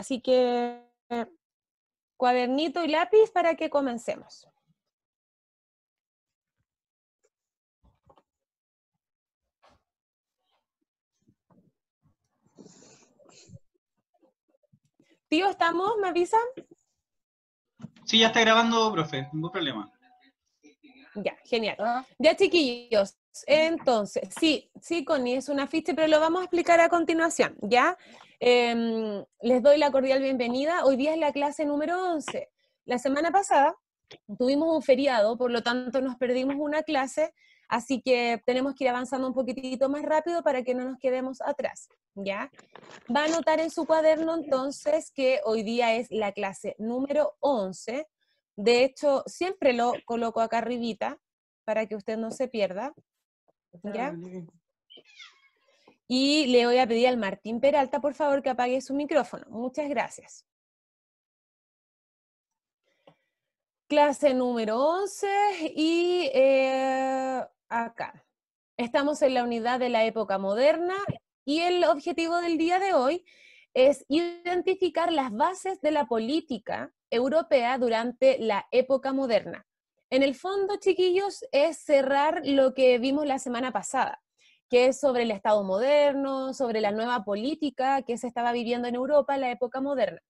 Así que cuadernito y lápiz para que comencemos. Tío, ¿estamos? ¿Me avisan? Sí, ya está grabando, profe, ningún problema. Ya, genial. Ah. Ya, chiquillos. Entonces, sí, sí, Connie, es una afiche, pero lo vamos a explicar a continuación, ¿ya? Em, les doy la cordial bienvenida. Hoy día es la clase número 11. La semana pasada tuvimos un feriado, por lo tanto nos perdimos una clase, así que tenemos que ir avanzando un poquitito más rápido para que no nos quedemos atrás, ¿ya? Va a notar en su cuaderno entonces que hoy día es la clase número 11 de hecho, siempre lo coloco acá arribita para que usted no se pierda. Y le voy a pedir al Martín Peralta, por favor, que apague su micrófono. Muchas gracias. Clase número 11 y eh, acá. Estamos en la unidad de la época moderna y el objetivo del día de hoy es identificar las bases de la política europea durante la época moderna. En el fondo, chiquillos, es cerrar lo que vimos la semana pasada, que es sobre el Estado moderno, sobre la nueva política que se estaba viviendo en Europa en la época moderna.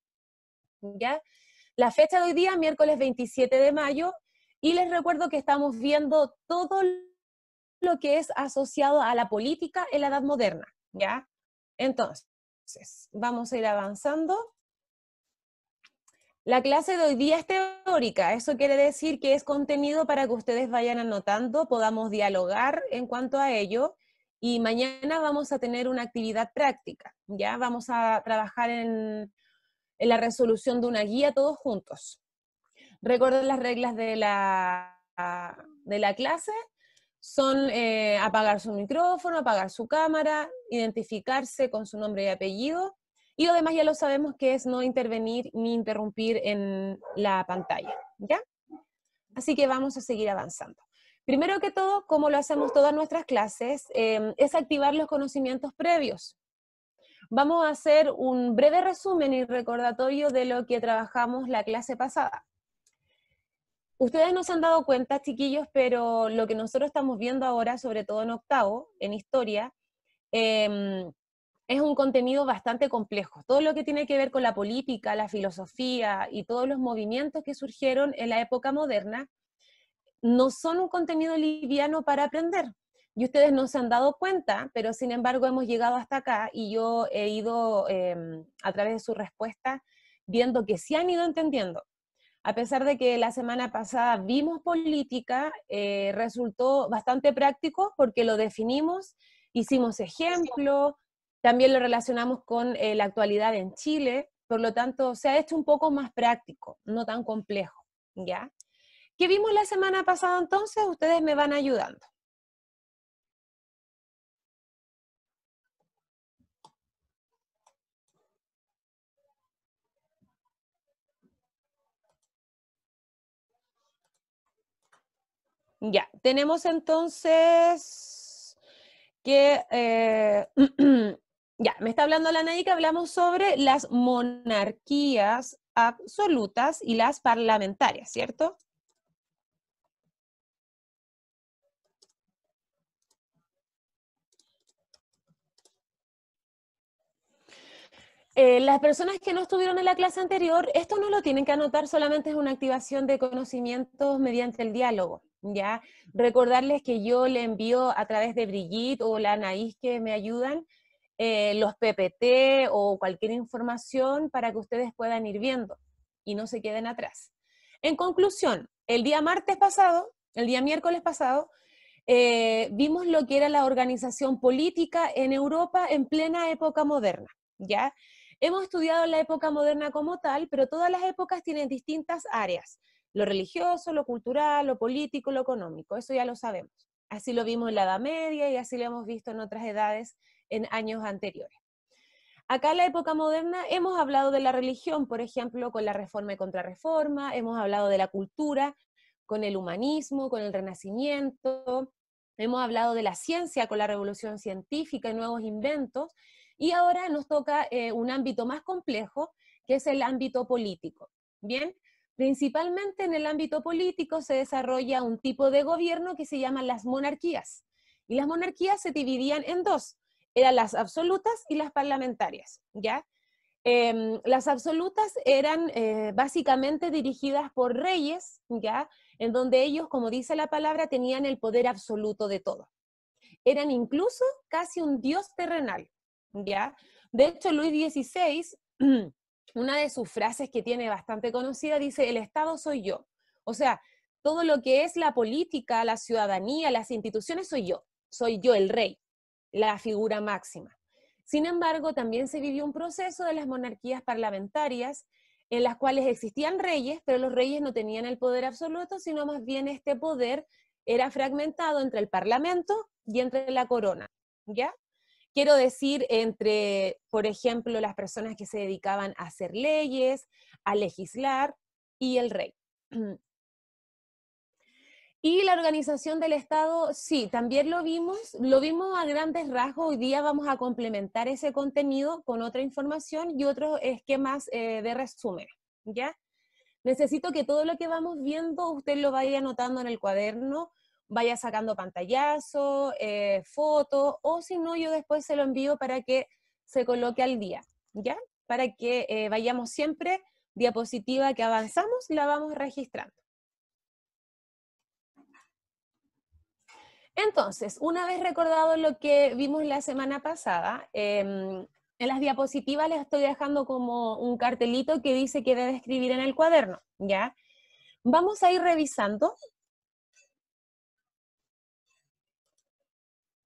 ¿Ya? La fecha de hoy día, miércoles 27 de mayo, y les recuerdo que estamos viendo todo lo que es asociado a la política en la Edad Moderna, ¿ya? Entonces, vamos a ir avanzando. La clase de hoy día es teórica, eso quiere decir que es contenido para que ustedes vayan anotando, podamos dialogar en cuanto a ello y mañana vamos a tener una actividad práctica, ¿ya? Vamos a trabajar en, en la resolución de una guía todos juntos. Recuerden las reglas de la, de la clase, son eh, apagar su micrófono, apagar su cámara, identificarse con su nombre y apellido. Y lo demás ya lo sabemos que es no intervenir ni interrumpir en la pantalla. Así que vamos a seguir avanzando. Primero que todo, como lo hacemos todas nuestras clases, em, es activar los conocimientos previos. Vamos a hacer un breve resumen y recordatorio de lo que trabajamos la clase pasada. Ustedes no se han dado cuenta, chiquillos, pero lo que nosotros estamos viendo ahora, sobre todo en octavo, en historia, em, es un contenido bastante complejo. Todo lo que tiene que ver con la política, la filosofía y todos los movimientos que surgieron en la época moderna, no son un contenido liviano para aprender. Y ustedes no se han dado cuenta, pero sin embargo hemos llegado hasta acá y yo he ido em, a través de su respuesta viendo que sí han ido entendiendo a pesar de que la semana pasada vimos política, eh, resultó bastante práctico porque lo definimos, hicimos ejemplo, también lo relacionamos con eh, la actualidad en Chile, por lo tanto se ha hecho un poco más práctico, no tan complejo, ¿ya? ¿Qué vimos la semana pasada entonces? Ustedes me van ayudando. Ya, tenemos entonces que, eh, ya, me está hablando la nadie que hablamos sobre las monarquías absolutas y las parlamentarias, ¿cierto? Eh, las personas que no estuvieron en la clase anterior, esto no lo tienen que anotar, solamente es una activación de conocimientos mediante el diálogo. ¿ya? Recordarles que yo le envío a través de Brigitte o la que me ayudan eh, los PPT o cualquier información para que ustedes puedan ir viendo y no se queden atrás. En conclusión, el día martes pasado, el día miércoles pasado, eh, vimos lo que era la organización política en Europa en plena época moderna, ¿ya? Hemos estudiado la época moderna como tal, pero todas las épocas tienen distintas áreas. Lo religioso, lo cultural, lo político, lo económico, eso ya lo sabemos. Así lo vimos en la Edad Media y así lo hemos visto en otras edades en años anteriores. Acá en la época moderna hemos hablado de la religión, por ejemplo, con la reforma y contrarreforma, hemos hablado de la cultura, con el humanismo, con el renacimiento, hemos hablado de la ciencia con la revolución científica y nuevos inventos, y ahora nos toca eh, un ámbito más complejo, que es el ámbito político. Bien, Principalmente en el ámbito político se desarrolla un tipo de gobierno que se llama las monarquías. Y las monarquías se dividían en dos, eran las absolutas y las parlamentarias, ¿ya? Em, las absolutas eran eh, básicamente dirigidas por reyes, ¿ya? En donde ellos, como dice la palabra, tenían el poder absoluto de todo. Eran incluso casi un dios terrenal, ¿ya? De hecho, Luis XVI una de sus frases que tiene bastante conocida dice, el Estado soy yo. O sea, todo lo que es la política, la ciudadanía, las instituciones soy yo, soy yo el rey, la figura máxima. Sin embargo, también se vivió un proceso de las monarquías parlamentarias en las cuales existían reyes, pero los reyes no tenían el poder absoluto, sino más bien este poder era fragmentado entre el parlamento y entre la corona, ¿ya? Quiero decir, entre, por ejemplo, las personas que se dedicaban a hacer leyes, a legislar y el rey. Y la organización del Estado, sí, también lo vimos, lo vimos a grandes rasgos, hoy día vamos a complementar ese contenido con otra información y otro esquema eh, de resumen, ¿ya? Necesito que todo lo que vamos viendo usted lo vaya anotando en el cuaderno, vaya sacando pantallazo, eh, fotos, o si no, yo después se lo envío para que se coloque al día, ¿ya? Para que eh, vayamos siempre diapositiva que avanzamos, la vamos registrando. Entonces, una vez recordado lo que vimos la semana pasada, em, en las diapositivas les estoy dejando como un cartelito que dice que debe escribir en el cuaderno, ¿ya? Vamos a ir revisando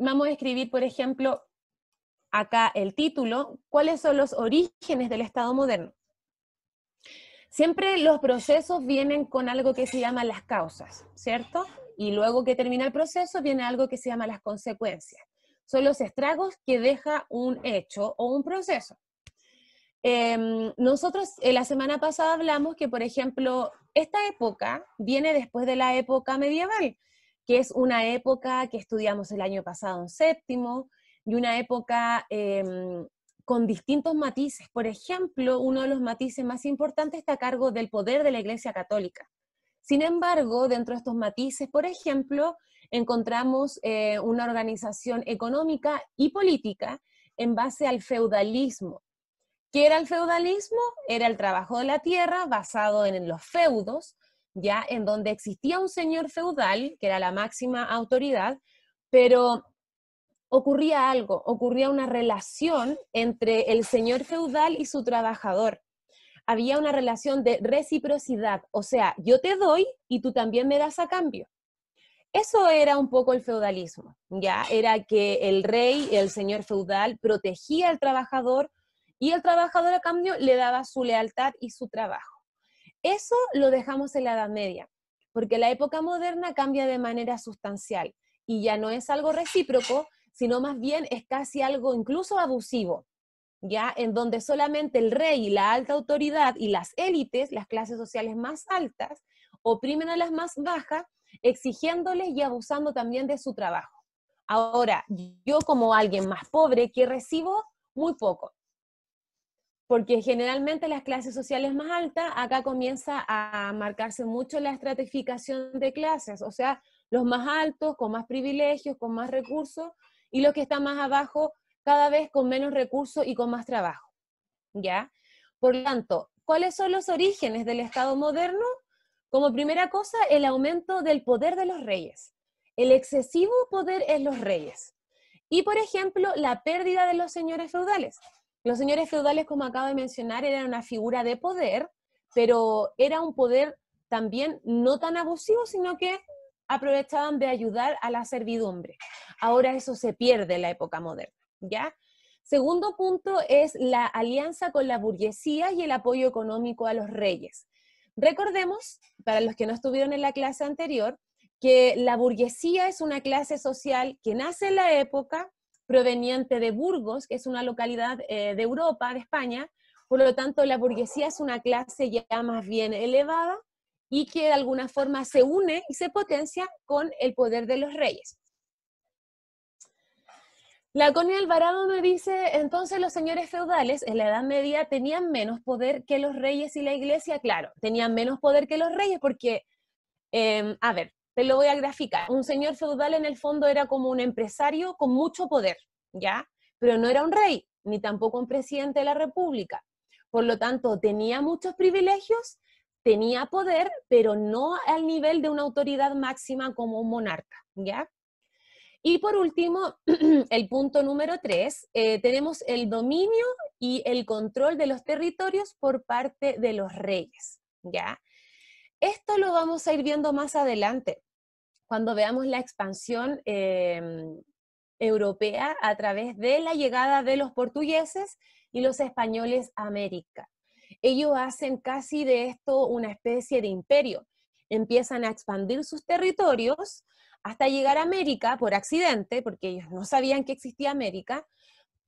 vamos a escribir, por ejemplo, acá el título, ¿cuáles son los orígenes del Estado moderno? Siempre los procesos vienen con algo que se llama las causas, ¿cierto? Y luego que termina el proceso viene algo que se llama las consecuencias. Son los estragos que deja un hecho o un proceso. Em, nosotros eh, la semana pasada hablamos que, por ejemplo, esta época viene después de la época medieval que es una época que estudiamos el año pasado en séptimo y una época em, con distintos matices. Por ejemplo, uno de los matices más importantes está a cargo del poder de la Iglesia Católica. Sin embargo, dentro de estos matices, por ejemplo, encontramos eh, una organización económica y política en base al feudalismo. ¿Qué era el feudalismo? Era el trabajo de la tierra basado en los feudos, ya en donde existía un señor feudal, que era la máxima autoridad, pero ocurría algo, ocurría una relación entre el señor feudal y su trabajador. Había una relación de reciprocidad, o sea, yo te doy y tú también me das a cambio. Eso era un poco el feudalismo, ¿ya? Era que el rey, el señor feudal, protegía al trabajador y el trabajador a cambio le daba su lealtad y su trabajo. Eso lo dejamos en la Edad Media, porque la época moderna cambia de manera sustancial y ya no es algo recíproco, sino más bien es casi algo incluso abusivo, ¿ya? En donde solamente el rey y la alta autoridad y las élites, las clases sociales más altas, oprimen a las más bajas, exigiéndoles y abusando también de su trabajo. Ahora, yo como alguien más pobre que recibo muy poco, porque generalmente las clases sociales más altas, acá comienza a marcarse mucho la estratificación de clases, o sea, los más altos, con más privilegios, con más recursos, y los que están más abajo, cada vez con menos recursos y con más trabajo. ¿Ya? Por lo tanto, ¿cuáles son los orígenes del Estado moderno? Como primera cosa, el aumento del poder de los reyes, el excesivo poder es los reyes. Y, por ejemplo, la pérdida de los señores feudales. Los señores feudales, como acabo de mencionar, eran una figura de poder, pero era un poder también no tan abusivo, sino que aprovechaban de ayudar a la servidumbre. Ahora eso se pierde en la época moderna, ¿ya? Segundo punto es la alianza con la burguesía y el apoyo económico a los reyes. Recordemos, para los que no estuvieron en la clase anterior, que la burguesía es una clase social que nace en la época, proveniente de Burgos, que es una localidad eh, de Europa, de España. Por lo tanto, la burguesía es una clase ya más bien elevada y que de alguna forma se une y se potencia con el poder de los reyes. La Conia Alvarado me dice, entonces los señores feudales en la Edad Media tenían menos poder que los reyes y la iglesia, claro, tenían menos poder que los reyes porque, em, a ver, te lo voy a graficar. Un señor feudal en el fondo era como un empresario con mucho poder, ¿ya? Pero no era un rey, ni tampoco un presidente de la República. Por lo tanto, tenía muchos privilegios, tenía poder, pero no al nivel de una autoridad máxima como un monarca, ¿ya? Y por último, el punto número tres, eh, tenemos el dominio y el control de los territorios por parte de los reyes, ¿ya? Esto lo vamos a ir viendo más adelante, cuando veamos la expansión em, europea a través de la llegada de los portugueses y los españoles a América. Ellos hacen casi de esto una especie de imperio. Empiezan a expandir sus territorios hasta llegar a América por accidente, porque ellos no sabían que existía América,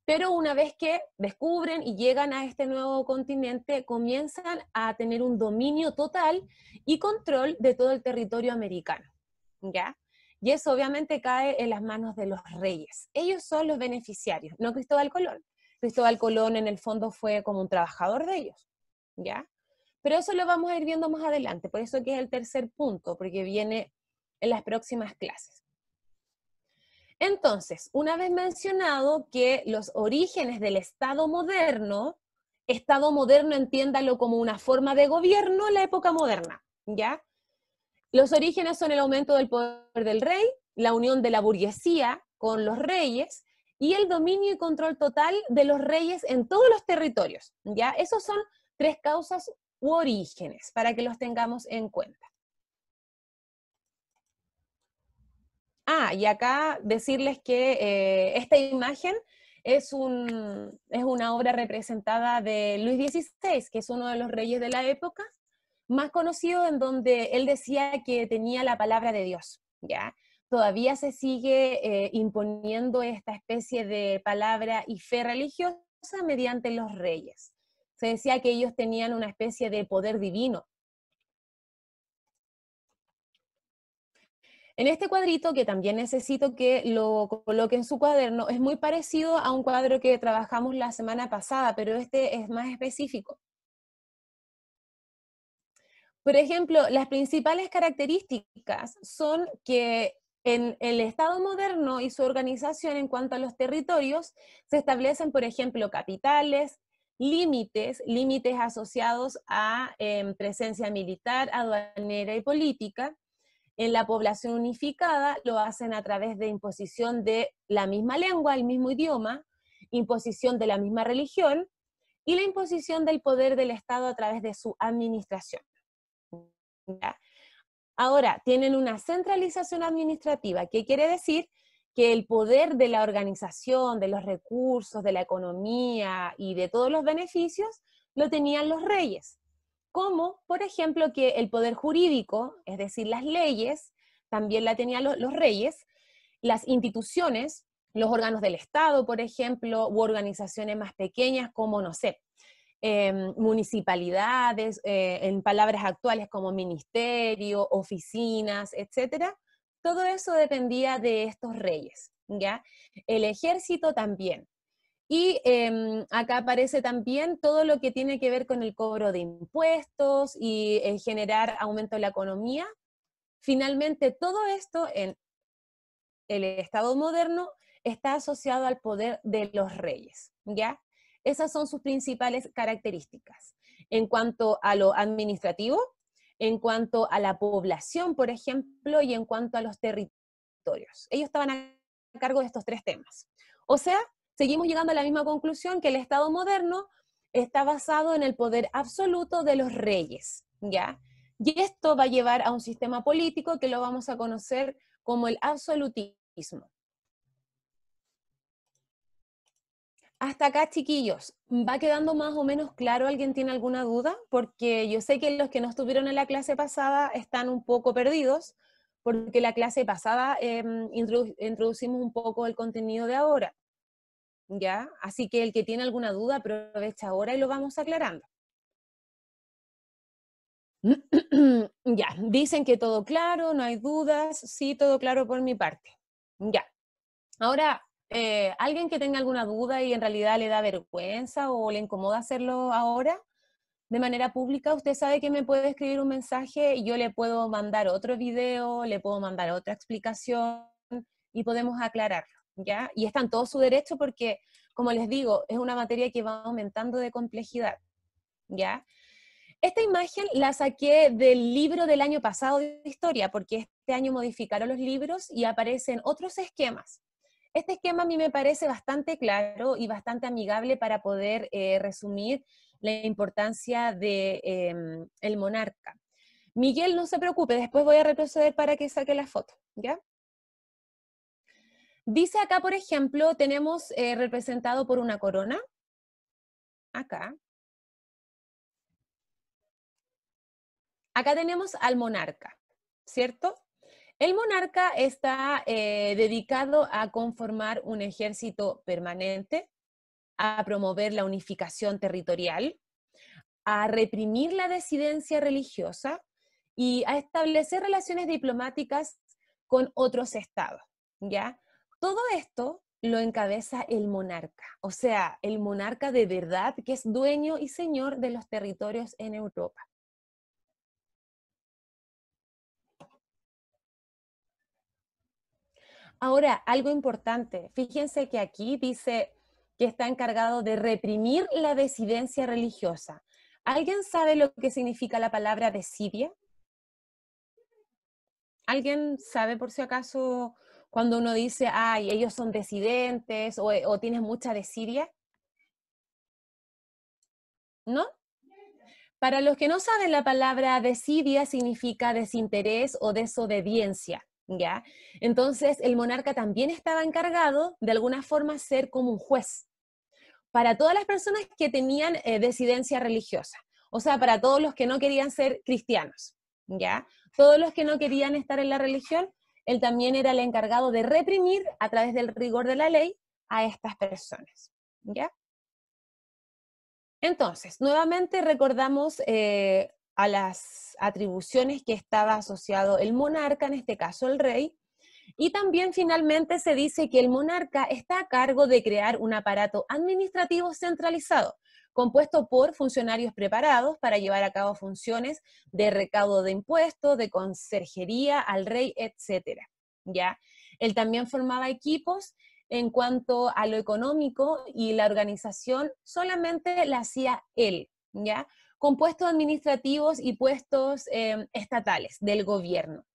pero una vez que descubren y llegan a este nuevo continente, comienzan a tener un dominio total y control de todo el territorio americano, ¿ya? Y eso obviamente cae en las manos de los reyes. Ellos son los beneficiarios, no Cristóbal Colón. Cristóbal Colón en el fondo fue como un trabajador de ellos, ¿ya? Pero eso lo vamos a ir viendo más adelante, por eso que es el tercer punto, porque viene en las próximas clases. Entonces, una vez mencionado que los orígenes del Estado moderno, Estado moderno entiéndalo como una forma de gobierno en la época moderna, ¿ya? Los orígenes son el aumento del poder del rey, la unión de la burguesía con los reyes y el dominio y control total de los reyes en todos los territorios, ¿ya? Esos son tres causas u orígenes para que los tengamos en cuenta. Ah, y acá decirles que eh, esta imagen es, es una obra representada de Luis XVI, que es uno de los reyes de la época, más conocido en donde él decía que tenía la palabra de Dios, ¿ya? Todavía se sigue eh, imponiendo esta especie de palabra y fe religiosa mediante los reyes. Se decía que ellos tenían una especie de poder divino, En este cuadrito, que también necesito que lo coloque en su cuaderno, es muy parecido a un cuadro que trabajamos la semana pasada, pero este es más específico. Por ejemplo, las principales características son que en el Estado moderno y su organización en cuanto a los territorios se establecen, por ejemplo, capitales, límites, límites asociados a em, presencia militar, aduanera y política, en la población unificada lo hacen a través de imposición de la misma lengua, el mismo idioma, imposición de la misma religión y la imposición del poder del Estado a través de su administración. Ahora, tienen una centralización administrativa, que quiere decir que el poder de la organización, de los recursos, de la economía y de todos los beneficios lo tenían los reyes como, por ejemplo, que el poder jurídico, es decir, las leyes, también la tenían los, reyes, las instituciones, los órganos del Estado, por ejemplo, u organizaciones más pequeñas como, no sé, em, municipalidades, eh, en palabras actuales como ministerio, oficinas, etcétera, todo eso dependía de estos reyes, ¿ya? El ejército también. Y em, acá aparece también todo lo que tiene que ver con el cobro de impuestos y eh, generar aumento de la economía. Finalmente, todo esto en el Estado moderno está asociado al poder de los reyes, ¿ya? Esas son sus principales características. En cuanto a lo administrativo, en cuanto a la población, por ejemplo, y en cuanto a los territorios. Ellos estaban a cargo de estos tres temas. O sea, seguimos llegando a la misma conclusión que el Estado moderno está basado en el poder absoluto de los reyes, ¿ya? Y esto va a llevar a un sistema político que lo vamos a conocer como el absolutismo. Hasta acá, chiquillos, ¿va quedando más o menos claro? ¿Alguien tiene alguna duda? Porque yo sé que los que no estuvieron en la clase pasada están un poco perdidos, porque la clase pasada em, introducimos un poco el contenido de ahora. ¿ya? Así que el que tiene alguna duda aprovecha ahora y lo vamos aclarando. ya, dicen que todo claro, no hay dudas, sí, todo claro por mi parte. Ya. Ahora, eh, alguien que tenga alguna duda y en realidad le da vergüenza o le incomoda hacerlo ahora de manera pública, usted sabe que me puede escribir un mensaje y yo le puedo mandar otro video, le puedo mandar otra explicación y podemos aclararlo. ¿ya? Y están todos su derecho porque, como les digo, es una materia que va aumentando de complejidad, ¿ya? Esta imagen la saqué del libro del año pasado de historia, porque este año modificaron los libros y aparecen otros esquemas. Este esquema a mí me parece bastante claro y bastante amigable para poder eh, resumir la importancia del de, em, el monarca. Miguel, no se preocupe, después voy a retroceder para que saque la foto, ¿ya? Dice acá, por ejemplo, tenemos eh, representado por una corona, acá. Acá tenemos al monarca, ¿cierto? El monarca está eh, dedicado a conformar un ejército permanente, a promover la unificación territorial, a reprimir la disidencia religiosa y a establecer relaciones diplomáticas con otros estados, ¿ya? Todo esto lo encabeza el monarca, o sea, el monarca de verdad que es dueño y señor de los territorios en Europa. Ahora, algo importante, fíjense que aquí dice que está encargado de reprimir la desidencia religiosa. ¿Alguien sabe lo que significa la palabra desidia? ¿Alguien sabe por si acaso cuando uno dice, ay, ellos son desidentes, eh, o, tienes mucha desidia? ¿No? Para los que no saben, la palabra desidia significa desinterés o desobediencia, ¿ya? Entonces, el monarca también estaba encargado, de alguna forma, ser como un juez para todas las personas que tenían eh, desidencia religiosa, o sea, para todos los que no querían ser cristianos, ¿ya? Todos los que no querían estar en la religión él también era el encargado de reprimir a través del rigor de la ley a estas personas. ¿Ya? Entonces, nuevamente recordamos eh, a las atribuciones que estaba asociado el monarca, en este caso el rey, y también finalmente se dice que el monarca está a cargo de crear un aparato administrativo centralizado, compuesto por funcionarios preparados para llevar a cabo funciones de recaudo de impuestos, de conserjería al rey, etc. ¿ya? Él también formaba equipos en cuanto a lo económico y la organización solamente la hacía él, ¿ya? Con puestos administrativos y puestos em, estatales del gobierno.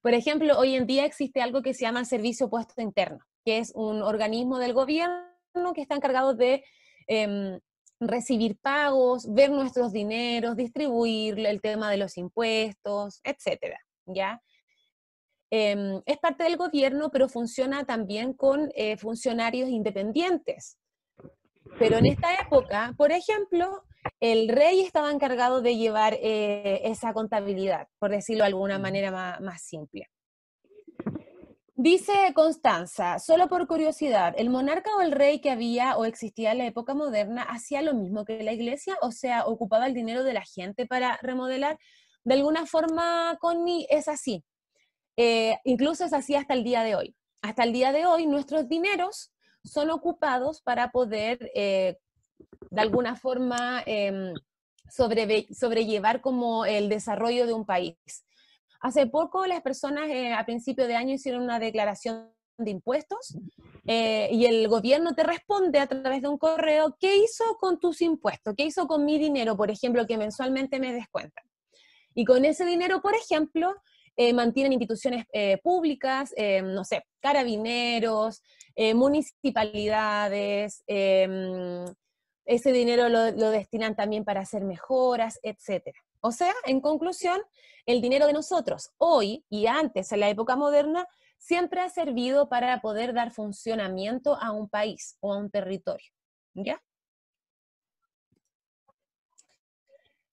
Por ejemplo, hoy en día existe algo que se llama el Servicio Puesto Interno, que es un organismo del gobierno que está encargado de Em, recibir pagos, ver nuestros dineros, distribuir el tema de los impuestos, etcétera, ¿ya? Em, es parte del gobierno, pero funciona también con eh, funcionarios independientes. Pero en esta época, por ejemplo, el rey estaba encargado de llevar eh, esa contabilidad, por decirlo de alguna manera más simple. Dice Constanza, solo por curiosidad, ¿el monarca o el rey que había o existía en la época moderna hacía lo mismo que la iglesia? O sea, ocupaba el dinero de la gente para remodelar. De alguna forma, Connie, es así. Eh, incluso es así hasta el día de hoy. Hasta el día de hoy, nuestros dineros son ocupados para poder, eh, de alguna forma, em, sobre, sobrellevar como el desarrollo de un país. Hace poco las personas eh, a principio de año hicieron una declaración de impuestos eh, y el gobierno te responde a través de un correo, ¿qué hizo con tus impuestos? ¿Qué hizo con mi dinero, por ejemplo, que mensualmente me descuentan? Y con ese dinero, por ejemplo, eh, mantienen instituciones públicas, no sé, carabineros, municipalidades, ese dinero lo, lo destinan también para hacer mejoras, etcétera. O sea, en conclusión, el dinero de nosotros hoy y antes en la época moderna siempre ha servido para poder dar funcionamiento a un país o a un territorio. ¿Ya?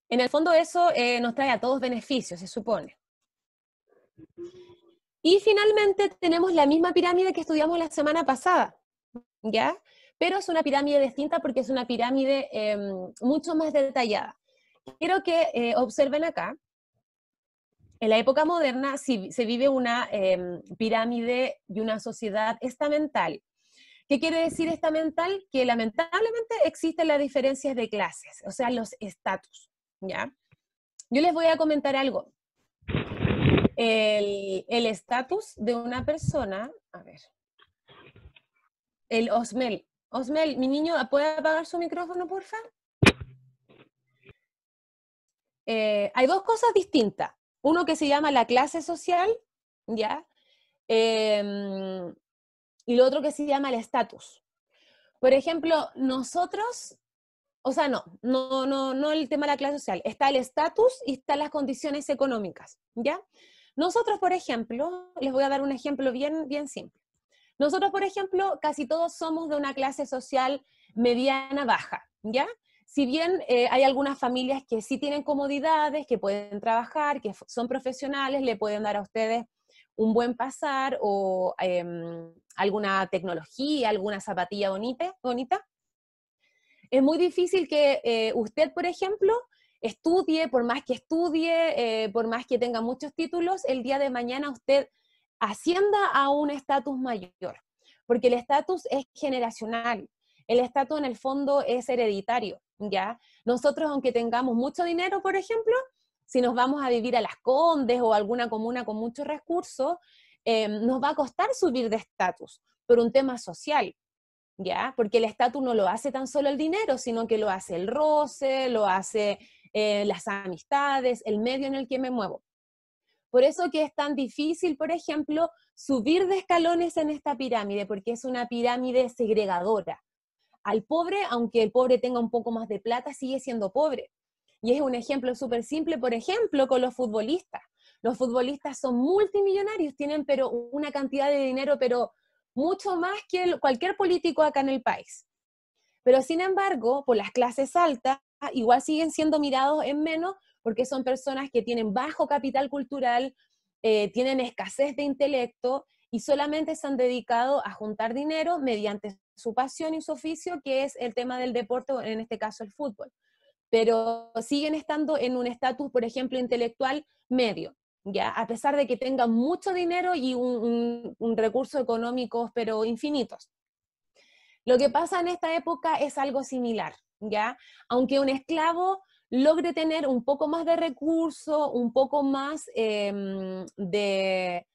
En el fondo eso eh, nos trae a todos beneficios, se supone. Y finalmente tenemos la misma pirámide que estudiamos la semana pasada, ¿ya? Pero es una pirámide distinta porque es una pirámide em, mucho más detallada. Quiero que eh, observen acá, en la época moderna si, se vive una em, pirámide y una sociedad estamental. ¿Qué quiere decir estamental? Que lamentablemente existen las diferencias de clases, o sea, los estatus, ¿ya? Yo les voy a comentar algo. El estatus de una persona, a ver, el Osmel. Osmel, mi niño, ¿puede apagar su micrófono, por favor? Eh, hay dos cosas distintas. Uno que se llama la clase social, ¿ya? Em, y lo otro que se llama el estatus. Por ejemplo, nosotros, o sea, no, no, no, no el tema de la clase social, está el estatus y están las condiciones económicas, ¿ya? Nosotros, por ejemplo, les voy a dar un ejemplo bien, bien simple. Nosotros, por ejemplo, casi todos somos de una clase social mediana baja, ¿ya? si bien eh, hay algunas familias que sí tienen comodidades, que pueden trabajar, que son profesionales, le pueden dar a ustedes un buen pasar o em, alguna tecnología, alguna zapatilla bonita, bonita. Es muy difícil que eh, usted, por ejemplo, estudie, por más que estudie, eh, por más que tenga muchos títulos, el día de mañana usted ascienda a un estatus mayor, porque el estatus es generacional, el estatus en el fondo es hereditario. ¿ya? Nosotros, aunque tengamos mucho dinero, por ejemplo, si nos vamos a vivir a las Condes o alguna comuna con muchos recursos, eh, nos va a costar subir de estatus por un tema social, ¿ya? Porque el estatus no lo hace tan solo el dinero, sino que lo hace el roce, lo hace eh, las amistades, el medio en el que me muevo. Por eso que es tan difícil, por ejemplo, subir de escalones en esta pirámide, porque es una pirámide segregadora al pobre, aunque el pobre tenga un poco más de plata, sigue siendo pobre. Y es un ejemplo súper simple, por ejemplo, con los futbolistas. Los futbolistas son multimillonarios, tienen pero una cantidad de dinero, pero mucho más que cualquier político acá en el país. Pero sin embargo, por las clases altas, igual siguen siendo mirados en menos porque son personas que tienen bajo capital cultural, eh, tienen escasez de intelecto y solamente se han dedicado a juntar dinero mediante su pasión y su oficio, que es el tema del deporte, en este caso el fútbol. Pero siguen estando en un estatus, por ejemplo, intelectual medio, ¿ya? A pesar de que tengan mucho dinero y un, recurso económico, pero infinitos. Lo que pasa en esta época es algo similar, ¿ya? Aunque un esclavo logre tener un poco más de recurso, un poco más em, de,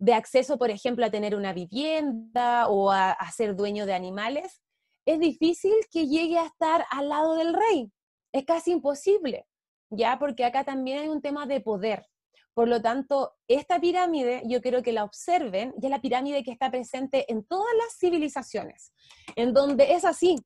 de acceso, por ejemplo, a tener una vivienda o a, ser dueño de animales, es difícil que llegue a estar al lado del rey. Es casi imposible, ¿ya? Porque acá también hay un tema de poder. Por lo tanto, esta pirámide yo quiero que la observen, es la pirámide que está presente en todas las civilizaciones, en donde es así.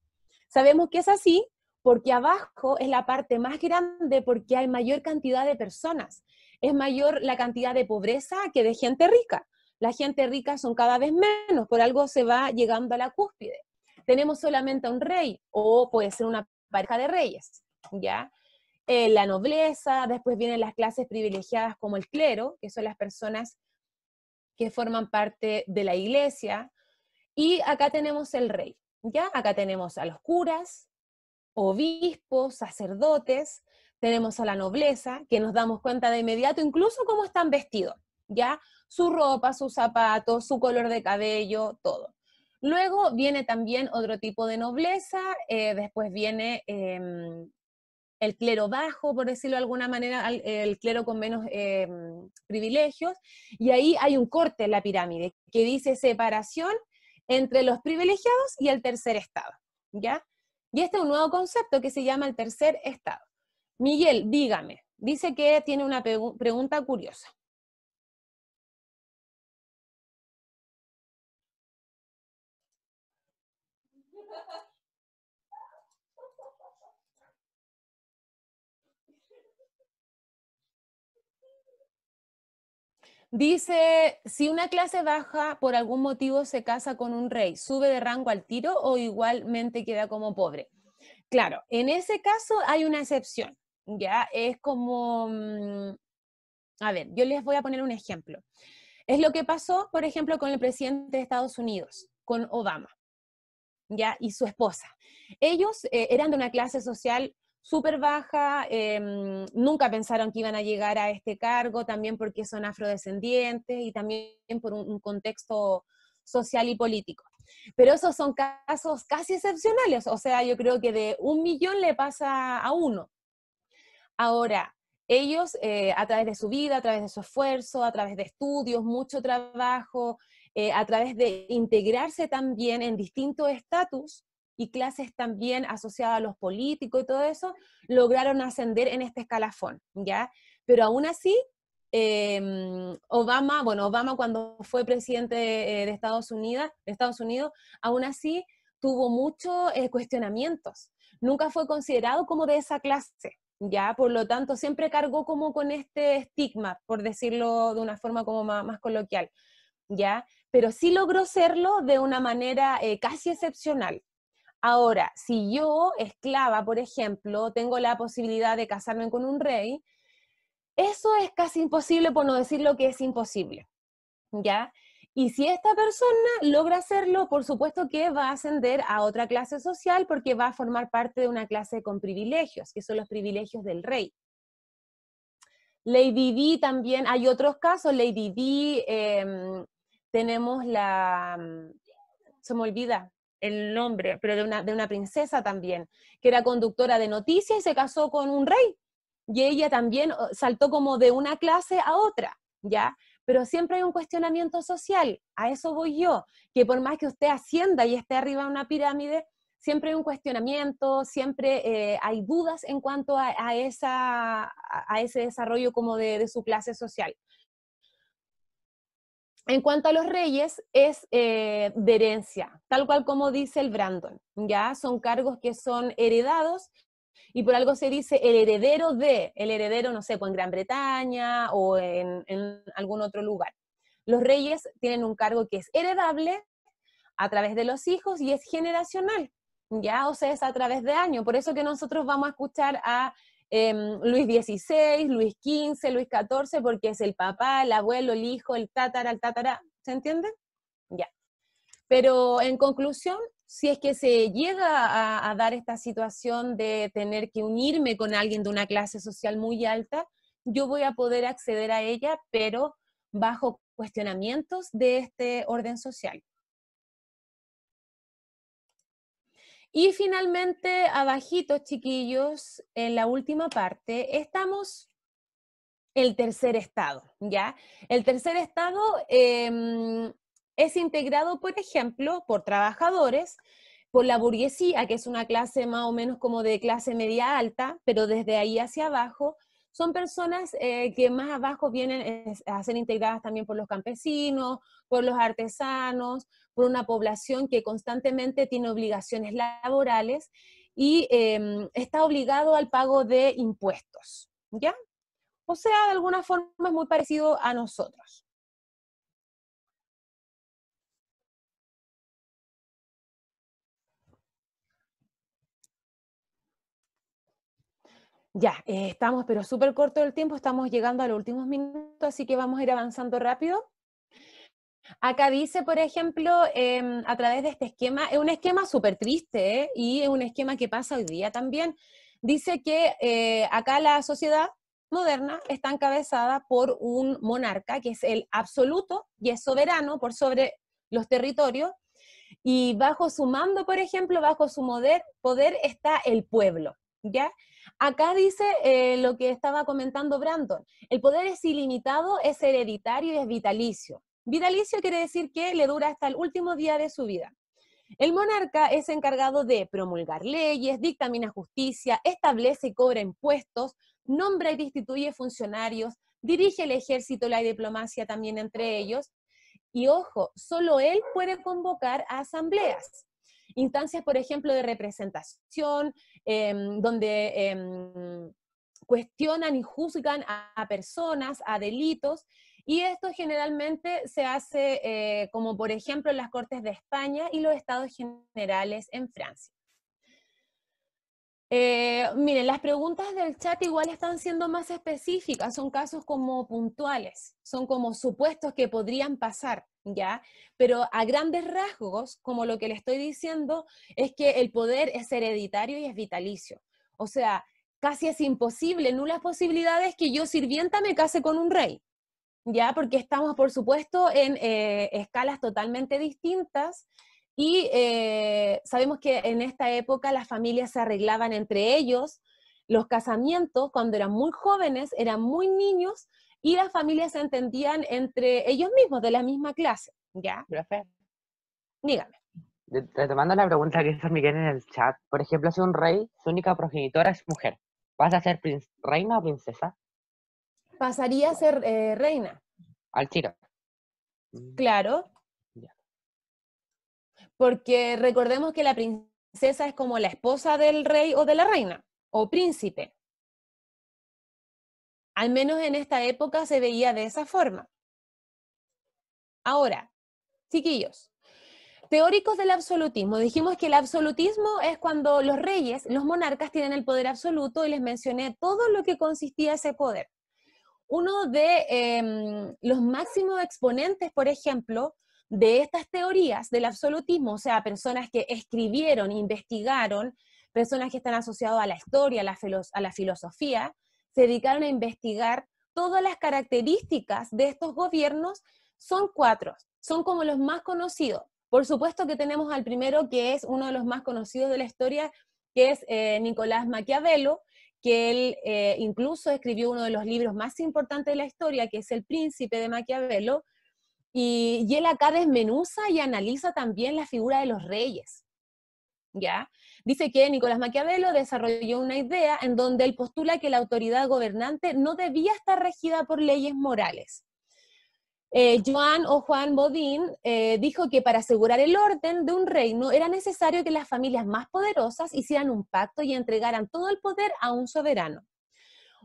Sabemos que es así porque abajo es la parte más grande porque hay mayor cantidad de personas es mayor la cantidad de pobreza que de gente rica. La gente rica son cada vez menos, por algo se va llegando a la cúspide. Tenemos solamente a un rey o puede ser una pareja de reyes, ¿ya? Eh, la nobleza, después vienen las clases privilegiadas como el clero, que son las personas que forman parte de la iglesia, y acá tenemos el rey, ¿ya? Acá tenemos a los curas, obispos, sacerdotes, tenemos a la nobleza, que nos damos cuenta de inmediato incluso cómo están vestidos, ¿ya? Su ropa, sus zapatos, su color de cabello, todo. Luego viene también otro tipo de nobleza, eh, después viene em, el clero bajo, por decirlo de alguna manera, el, clero con menos em, privilegios, y ahí hay un corte en la pirámide que dice separación entre los privilegiados y el tercer estado, ¿ya? Y este es un nuevo concepto que se llama el tercer estado. Miguel, dígame, dice que tiene una pregunta curiosa. Dice, si una clase baja por algún motivo se casa con un rey, ¿sube de rango al tiro o igualmente queda como pobre? Claro, en ese caso hay una excepción. ¿ya? Es como, mm, a ver, yo les voy a poner un ejemplo. Es lo que pasó, por ejemplo, con el presidente de Estados Unidos, con Obama, ¿ya? Y su esposa. Ellos eh, eran de una clase social súper baja, em, nunca pensaron que iban a llegar a este cargo, también porque son afrodescendientes y también por un contexto social y político. Pero esos son casos casi excepcionales, o sea, yo creo que de un millón le pasa a uno, Ahora, ellos eh, a través de su vida, a través de su esfuerzo, a través de estudios, mucho trabajo, eh, a través de integrarse también en distintos estatus y clases también asociadas a los políticos y todo eso, lograron ascender en este escalafón, ¿ya? Pero aún así, em, Obama, bueno, Obama cuando fue presidente eh, de, Estados Unidos, de Estados Unidos, aún así tuvo muchos cuestionamientos. Nunca fue considerado como de esa clase, ¿ya? Por lo tanto, siempre cargó como con este estigma, por decirlo de una forma como más, coloquial, ¿ya? Pero sí logró serlo de una manera eh, casi excepcional. Ahora, si yo, esclava, por ejemplo, tengo la posibilidad de casarme con un rey, eso es casi imposible, por no decir lo que es imposible, ¿ya? Y si esta persona logra hacerlo, por supuesto que va a ascender a otra clase social porque va a formar parte de una clase con privilegios, que son los privilegios del rey. Lady D también, hay otros casos, Lady D, em, tenemos la, se me olvida el nombre, pero de una, de una princesa también, que era conductora de noticias y se casó con un rey. Y ella también saltó como de una clase a otra, ¿ya? pero siempre hay un cuestionamiento social, a eso voy yo, que por más que usted ascienda y esté arriba de una pirámide, siempre hay un cuestionamiento, siempre eh, hay dudas en cuanto a, ese desarrollo como de, su clase social. En cuanto a los reyes, es eh, de herencia, tal cual como dice el Brandon, ¿ya? Son cargos que son heredados y por algo se dice el heredero de, el heredero, no sé, pues, en Gran Bretaña o en, algún otro lugar. Los reyes tienen un cargo que es heredable a través de los hijos y es generacional, ¿ya? O sea, es a través de años. Por eso que nosotros vamos a escuchar a em, Luis XVI, Luis XV, Luis XIV, porque es el papá, el abuelo, el hijo, el tátara, el tátara, ¿se entiende? Ya. Pero en conclusión, si es que se llega a, dar esta situación de tener que unirme con alguien de una clase social muy alta, yo voy a poder acceder a ella, pero bajo cuestionamientos de este orden social. Y finalmente, abajitos, chiquillos, en la última parte, estamos el tercer estado, ¿ya? El tercer estado em, es integrado, por ejemplo, por trabajadores, por la burguesía, que es una clase más o menos como de clase media alta, pero desde ahí hacia abajo, son personas eh, que más abajo vienen a ser integradas también por los campesinos, por los artesanos, por una población que constantemente tiene obligaciones laborales y em, está obligado al pago de impuestos, ¿ya? O sea, de alguna forma es muy parecido a nosotros. Ya, eh, estamos, pero súper corto el tiempo, estamos llegando a los últimos minutos, así que vamos a ir avanzando rápido. Acá dice, por ejemplo, em, a través de este esquema, es un esquema súper triste ¿eh? y es un esquema que pasa hoy día también. Dice que eh, acá la sociedad moderna está encabezada por un monarca que es el absoluto y es soberano por sobre los territorios. Y bajo su mando, por ejemplo, bajo su poder, poder está el pueblo, ¿ya? Acá dice eh, lo que estaba comentando Brandon, el poder es ilimitado, es hereditario y es vitalicio. Vitalicio quiere decir que le dura hasta el último día de su vida. El monarca es encargado de promulgar leyes, dictamina justicia, establece y cobra impuestos, nombra y destituye funcionarios, dirige el ejército, la diplomacia también entre ellos. Y ojo, solo él puede convocar a asambleas instancias, por ejemplo, de representación, em, donde em, cuestionan y juzgan a, personas, a delitos, y esto generalmente se hace eh, como, por ejemplo, en las Cortes de España y los Estados Generales en Francia. Eh, miren, las preguntas del chat igual están siendo más específicas, son casos como puntuales, son como supuestos que podrían pasar. ¿ya? Pero a grandes rasgos, como lo que le estoy diciendo, es que el poder es hereditario y es vitalicio. O sea, casi es imposible, nulas posibilidades que yo sirvienta me case con un rey, ¿ya? Porque estamos, por supuesto, en eh, escalas totalmente distintas. Y eh, sabemos que en esta época las familias se arreglaban entre ellos, los casamientos, cuando eran muy jóvenes, eran muy niños, y las familias se entendían entre ellos mismos, de la misma clase, ¿ya? Profe. Dígame. mando la pregunta que hizo Miguel en el chat, por ejemplo, si un rey, su única progenitora es mujer, ¿vas a ser reina o princesa? Pasaría a ser eh, reina. Al tiro. Claro. Porque recordemos que la princesa es como la esposa del rey o de la reina, o príncipe. Al menos en esta época se veía de esa forma. Ahora, chiquillos, teóricos del absolutismo. Dijimos que el absolutismo es cuando los reyes, los monarcas, tienen el poder absoluto y les mencioné todo lo que consistía ese poder. Uno de em, los máximos exponentes, por ejemplo, de estas teorías del absolutismo, o sea, personas que escribieron, investigaron, personas que están asociadas a la historia, a la filosofía, se dedicaron a investigar todas las características de estos gobiernos, son cuatro, son como los más conocidos. Por supuesto que tenemos al primero, que es uno de los más conocidos de la historia, que es eh, Nicolás Maquiavelo, que él eh, incluso escribió uno de los libros más importantes de la historia, que es El Príncipe de Maquiavelo, y, y él acá desmenuza y analiza también la figura de los reyes, ¿ya? Dice que Nicolás Maquiavelo desarrolló una idea en donde él postula que la autoridad gobernante no debía estar regida por leyes morales. Eh, Joan o Juan Bodín eh, dijo que para asegurar el orden de un reino era necesario que las familias más poderosas hicieran un pacto y entregaran todo el poder a un soberano.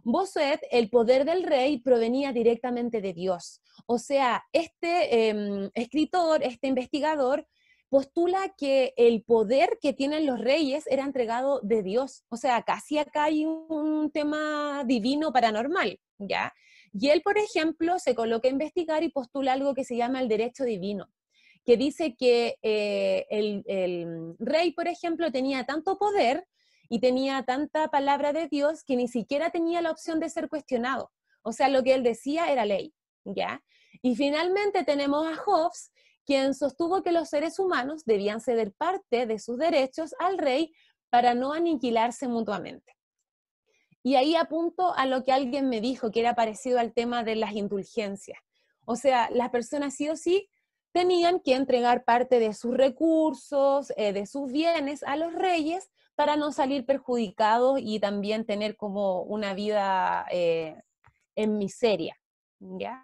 Bossuet, el poder del rey provenía directamente de Dios. O sea, este em, escritor, este investigador, postula que el poder que tienen los reyes era entregado de Dios. O sea, casi acá hay un tema divino paranormal, ¿ya? Y él, por ejemplo, se coloca a investigar y postula algo que se llama el derecho divino, que dice que eh, el, el, rey, por ejemplo, tenía tanto poder y tenía tanta palabra de Dios que ni siquiera tenía la opción de ser cuestionado. O sea, lo que él decía era ley, ¿ya? Y finalmente tenemos a Hobbes, quien sostuvo que los seres humanos debían ceder parte de sus derechos al rey para no aniquilarse mutuamente. Y ahí apunto a lo que alguien me dijo, que era parecido al tema de las indulgencias. O sea, las personas sí o sí tenían que entregar parte de sus recursos, eh, de sus bienes a los reyes para no salir perjudicados y también tener como una vida eh, en miseria. ¿ya?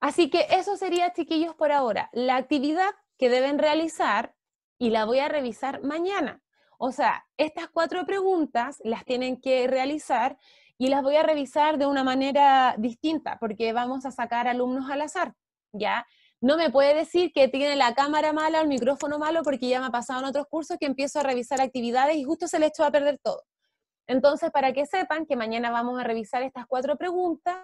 Así que eso sería, chiquillos, por ahora. La actividad que deben realizar y la voy a revisar mañana. O sea, estas cuatro preguntas las tienen que realizar y las voy a revisar de una manera distinta porque vamos a sacar alumnos al azar, ¿ya? No me puede decir que tiene la cámara mala o el micrófono malo porque ya me ha pasado en otros cursos que empiezo a revisar actividades y justo se le echó a perder todo. Entonces, para que sepan que mañana vamos a revisar estas cuatro preguntas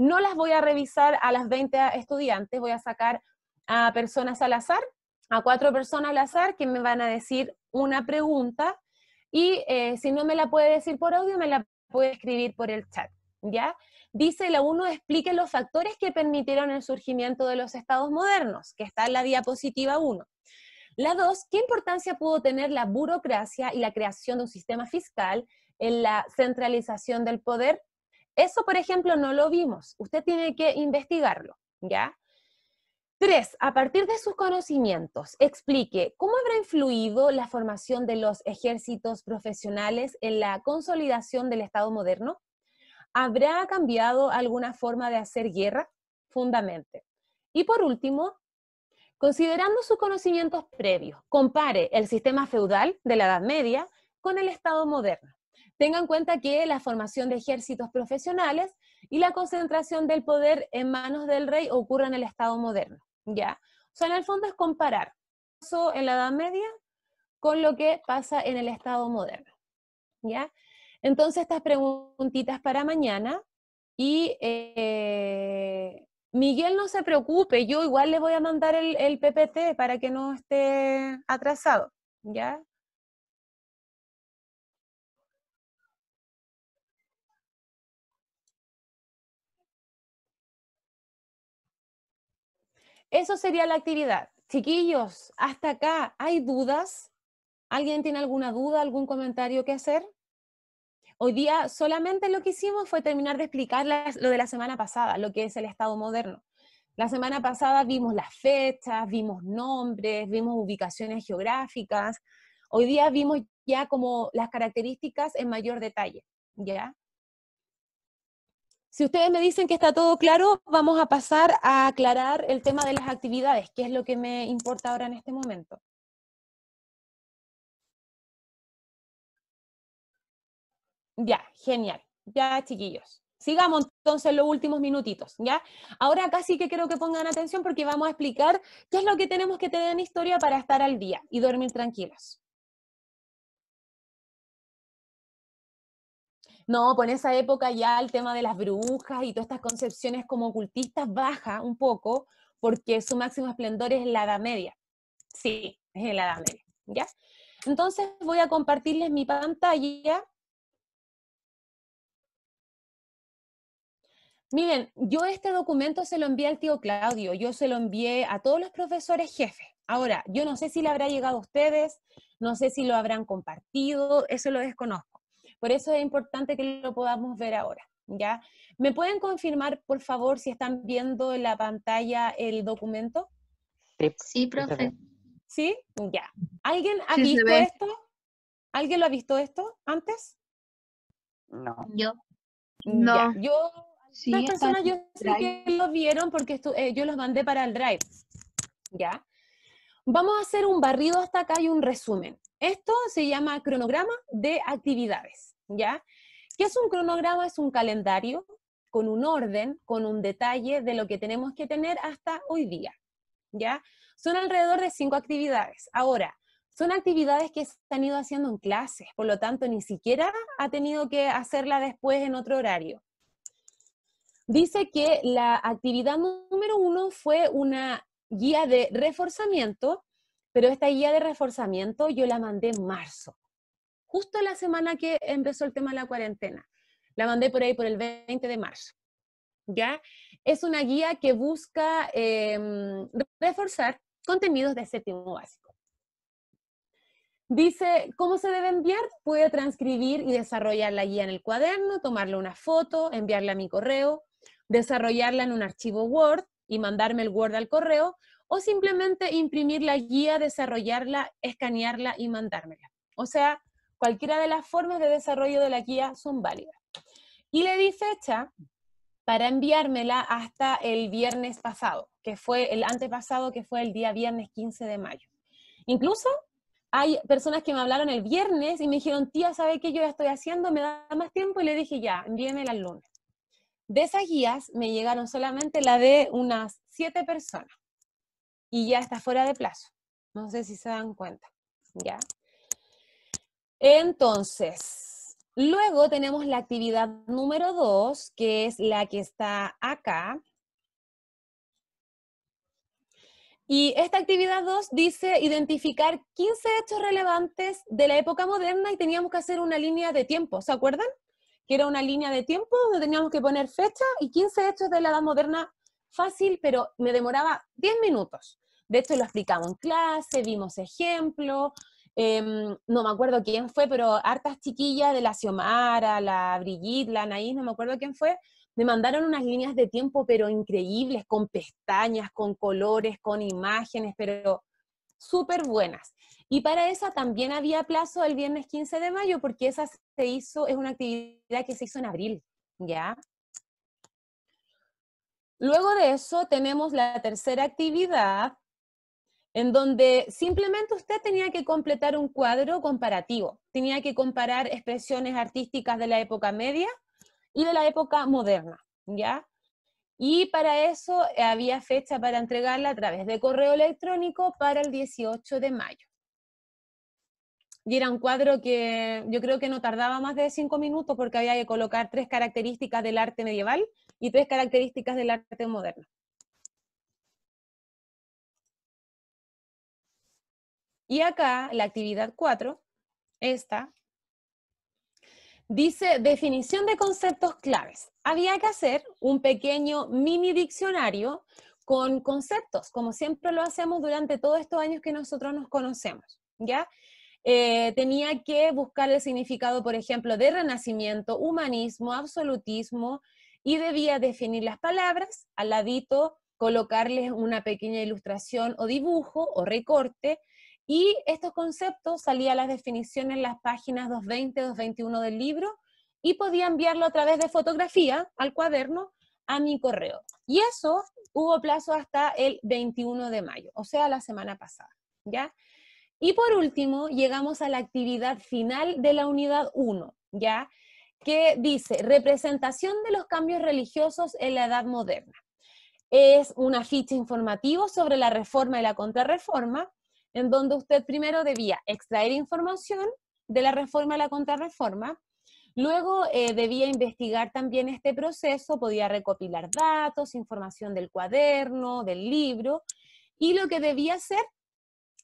no las voy a revisar a las 20 estudiantes, voy a sacar a personas al azar, a cuatro personas al azar que me van a decir una pregunta y eh, si no me la puede decir por audio, me la puede escribir por el chat, ¿ya? Dice la 1, explique los factores que permitieron el surgimiento de los estados modernos, que está en la diapositiva 1. La 2, ¿qué importancia pudo tener la burocracia y la creación de un sistema fiscal en la centralización del poder? Eso, por ejemplo, no lo vimos. Usted tiene que investigarlo, ¿ya? Tres, a partir de sus conocimientos, explique cómo habrá influido la formación de los ejércitos profesionales en la consolidación del Estado moderno. ¿Habrá cambiado alguna forma de hacer guerra? Fundamente. Y por último, considerando sus conocimientos previos, compare el sistema feudal de la Edad Media con el Estado moderno tenga en cuenta que la formación de ejércitos profesionales y la concentración del poder en manos del rey ocurre en el Estado moderno, ¿ya? O sea, en el fondo es comparar eso en la Edad Media con lo que pasa en el Estado moderno, ¿ya? Entonces, estas preguntitas para mañana y... Eh, Miguel no se preocupe, yo igual le voy a mandar el, el PPT para que no esté atrasado, ¿ya? Eso sería la actividad. Chiquillos, hasta acá, ¿hay dudas? ¿Alguien tiene alguna duda, algún comentario que hacer? Hoy día solamente lo que hicimos fue terminar de explicar lo de la semana pasada, lo que es el Estado moderno. La semana pasada vimos las fechas, vimos nombres, vimos ubicaciones geográficas. Hoy día vimos ya como las características en mayor detalle, ¿ya? Si ustedes me dicen que está todo claro, vamos a pasar a aclarar el tema de las actividades, que es lo que me importa ahora en este momento. Ya, genial. Ya, chiquillos. Sigamos entonces los últimos minutitos, ¿ya? Ahora casi que quiero que pongan atención porque vamos a explicar qué es lo que tenemos que tener en historia para estar al día y dormir tranquilos. No, con esa época ya el tema de las brujas y todas estas concepciones como ocultistas baja un poco porque su máximo esplendor es la Edad Media. Sí, es la Edad Media, ¿ya? Entonces voy a compartirles mi pantalla. Miren, yo este documento se lo envié al tío Claudio, yo se lo envié a todos los profesores jefes. Ahora, yo no sé si le habrá llegado a ustedes, no sé si lo habrán compartido, eso lo desconozco. Por eso es importante que lo podamos ver ahora. ¿ya? ¿Me pueden confirmar, por favor, si están viendo en la pantalla el documento? Sí, profe. ¿Sí? Ya. ¿Alguien ha visto esto? ¿Alguien lo ha visto esto antes? No. Yo. No. Yo, sí, las personas yo sé que lo vieron porque eh, yo los mandé para el drive. ¿Ya? Vamos a hacer un barrido hasta acá y un resumen. Esto se llama cronograma de actividades, ¿ya? ¿Qué es un cronograma? Es un calendario con un orden, con un detalle de lo que tenemos que tener hasta hoy día, ¿ya? Son alrededor de cinco actividades. Ahora, son actividades que se han ido haciendo en clases, por lo tanto, ni siquiera ha tenido que hacerla después en otro horario. Dice que la actividad número uno fue una guía de reforzamiento, pero esta guía de reforzamiento yo la mandé en marzo, justo la semana que empezó el tema de la cuarentena. La mandé por ahí por el 20 de marzo. ¿Ya? Es una guía que busca em, reforzar contenidos de séptimo básico. Dice, ¿cómo se debe enviar? Puede transcribir y desarrollar la guía en el cuaderno, tomarle una foto, enviarla a mi correo, desarrollarla en un archivo Word, y mandarme el Word al correo, o simplemente imprimir la guía, desarrollarla, escanearla y mandármela. O sea, cualquiera de las formas de desarrollo de la guía son válidas. Y le di fecha para enviármela hasta el viernes pasado, que fue el antepasado, que fue el día viernes 15 de mayo. Incluso hay personas que me hablaron el viernes y me dijeron, tía, ¿sabe qué yo ya estoy haciendo? Me da más tiempo y le dije, ya, envíemela el lunes. De esas guías me llegaron solamente la de unas siete personas y ya está fuera de plazo. No sé si se dan cuenta, ¿ya? Entonces, luego tenemos la actividad número dos, que es la que está acá, Y esta actividad dos dice identificar 15 hechos relevantes de la época moderna y teníamos que hacer una línea de tiempo, ¿se acuerdan? que era una línea de tiempo donde teníamos que poner fecha y 15 hechos de la edad moderna fácil, pero me demoraba 10 minutos. De hecho, lo explicaba en clase, vimos ejemplos, em, no me acuerdo quién fue, pero hartas chiquillas de la Xiomara, la Brigitte, la Anaís, no me acuerdo quién fue, me mandaron unas líneas de tiempo, pero increíbles, con pestañas, con colores, con imágenes, pero súper buenas. Y para esa también había plazo el viernes 15 de mayo, porque esa se hizo, es una actividad que se hizo en abril, ¿ya? Luego de eso tenemos la tercera actividad, en donde simplemente usted tenía que completar un cuadro comparativo, tenía que comparar expresiones artísticas de la época media y de la época moderna, ¿ya? Y para eso eh, había fecha para entregarla a través de correo electrónico para el 18 de mayo y era un cuadro que yo creo que no tardaba más de cinco minutos porque había que colocar tres características del arte medieval y tres características del arte moderno. Y acá la actividad cuatro, esta, dice definición de conceptos claves. Había que hacer un pequeño mini diccionario con conceptos, como siempre lo hacemos durante todos estos años que nosotros nos conocemos, ¿ya? Eh, tenía que buscar el significado, por ejemplo, de renacimiento, humanismo, absolutismo, y debía definir las palabras, al ladito colocarles una pequeña ilustración o dibujo o recorte, y estos conceptos salían las definiciones en las páginas 220, 221 del libro, y podía enviarlo a través de fotografía al cuaderno a mi correo. Y eso hubo plazo hasta el 21 de mayo, o sea, la semana pasada, ¿ya? Y por último, llegamos a la actividad final de la unidad 1, ¿ya? Que dice, representación de los cambios religiosos en la Edad Moderna. Es una ficha informativa sobre la reforma y la contrarreforma, en donde usted primero debía extraer información de la reforma y la contrarreforma, Luego eh, debía investigar también este proceso, podía recopilar datos, información del cuaderno, del libro, y lo que debía hacer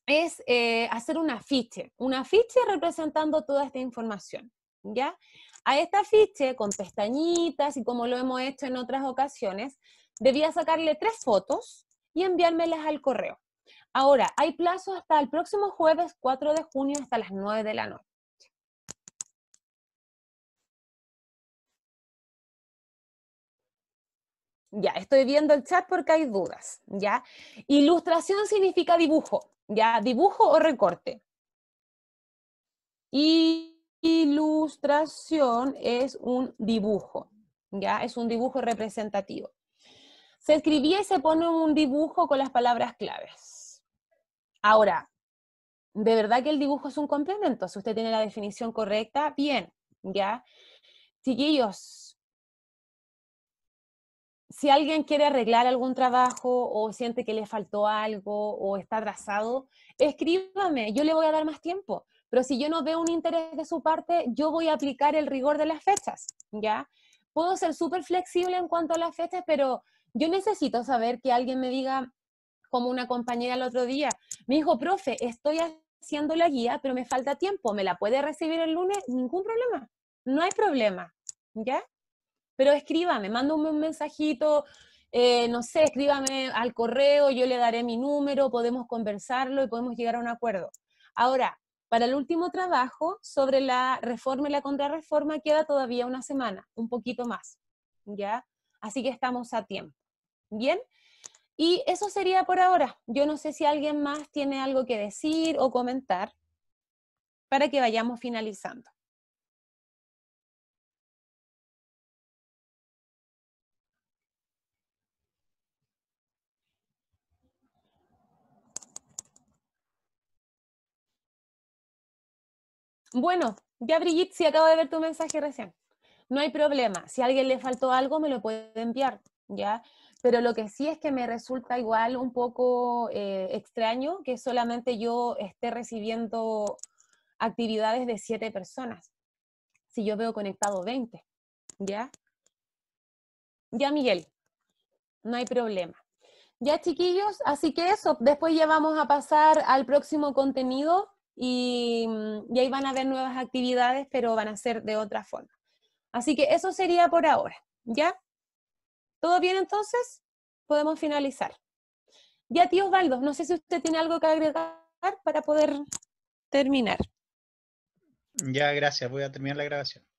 es eh, hacer un afiche, un afiche representando toda esta información, ¿ya? A este afiche, con pestañitas y como lo hemos hecho en otras ocasiones, debía sacarle tres fotos y enviármelas al correo. Ahora, hay plazo hasta el próximo jueves 4 de junio hasta las 9 de la noche. Ya, estoy viendo el chat porque hay dudas, ¿ya? Ilustración significa dibujo, ¿ya? Dibujo o recorte. Y ilustración es un dibujo, ¿ya? Es un dibujo representativo. Se escribía y se pone un dibujo con las palabras claves. Ahora, de verdad que el dibujo es un complemento. Si usted tiene la definición correcta, bien, ¿ya? Chiquillos, si alguien quiere arreglar algún trabajo o siente que le faltó algo o está atrasado, escríbame, yo le voy a dar más tiempo. Pero si yo no veo un interés de su parte, yo voy a aplicar el rigor de las fechas, ¿ya? Puedo ser súper flexible en cuanto a las fechas, pero yo necesito saber que alguien me diga, como una compañera el otro día, me dijo, profe, estoy haciendo la guía, pero me falta tiempo, ¿me la puede recibir el lunes? Ningún problema, no hay problema, ¿ya? pero escríbame, mándame un mensajito, eh, no sé, escríbame al correo, yo le daré mi número, podemos conversarlo y podemos llegar a un acuerdo. Ahora, para el último trabajo sobre la reforma y la contrarreforma queda todavía una semana, un poquito más, ¿ya? Así que estamos a tiempo. ¿Bien? Y eso sería por ahora. Yo no sé si alguien más tiene algo que decir o comentar para que vayamos finalizando. Bueno, ya Brigitte, si acabo de ver tu mensaje recién. No hay problema. Si a alguien le faltó algo, me lo puede enviar, ¿ya? Pero lo que sí es que me resulta igual un poco eh, extraño que solamente yo esté recibiendo actividades de siete personas. Si yo veo conectado 20, ¿ya? Ya, Miguel, no hay problema. Ya, chiquillos, así que eso, después ya vamos a pasar al próximo contenido Mm, y, ahí van a haber nuevas actividades, pero van a ser de otra forma. Así que eso sería por ahora, ¿ya? ¿Todo bien entonces? Podemos finalizar. Ya, tío Osvaldo, no sé si usted tiene algo que agregar para poder terminar. Ya, gracias. Voy a terminar la grabación.